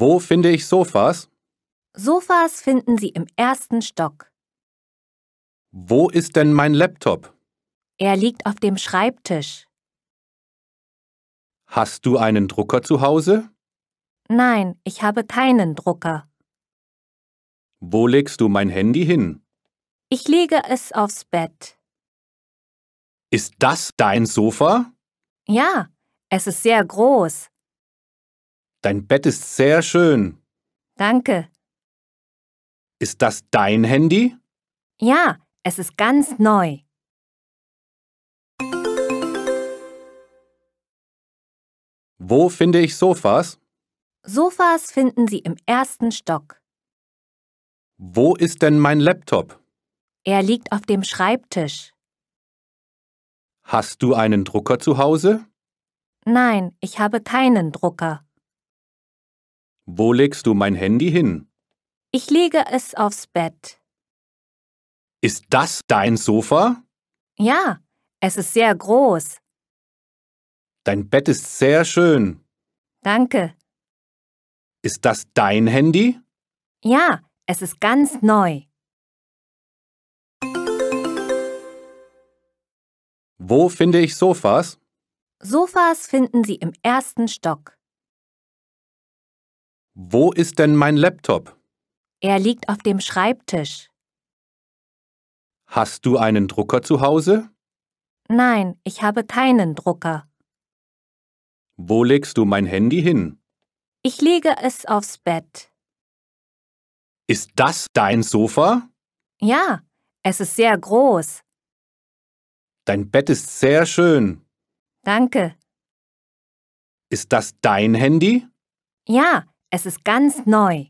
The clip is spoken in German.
Wo finde ich Sofas? Sofas finden Sie im ersten Stock. Wo ist denn mein Laptop? Er liegt auf dem Schreibtisch. Hast du einen Drucker zu Hause? Nein, ich habe keinen Drucker. Wo legst du mein Handy hin? Ich lege es aufs Bett. Ist das dein Sofa? Ja, es ist sehr groß. Dein Bett ist sehr schön. Danke. Ist das dein Handy? Ja, es ist ganz neu. Wo finde ich Sofas? Sofas finden Sie im ersten Stock. Wo ist denn mein Laptop? Er liegt auf dem Schreibtisch. Hast du einen Drucker zu Hause? Nein, ich habe keinen Drucker. Wo legst du mein Handy hin? Ich lege es aufs Bett. Ist das dein Sofa? Ja, es ist sehr groß. Dein Bett ist sehr schön. Danke. Ist das dein Handy? Ja, es ist ganz neu. Wo finde ich Sofas? Sofas finden Sie im ersten Stock. Wo ist denn mein Laptop? Er liegt auf dem Schreibtisch. Hast du einen Drucker zu Hause? Nein, ich habe keinen Drucker. Wo legst du mein Handy hin? Ich lege es aufs Bett. Ist das dein Sofa? Ja, es ist sehr groß. Dein Bett ist sehr schön. Danke. Ist das dein Handy? Ja, es ist ganz neu.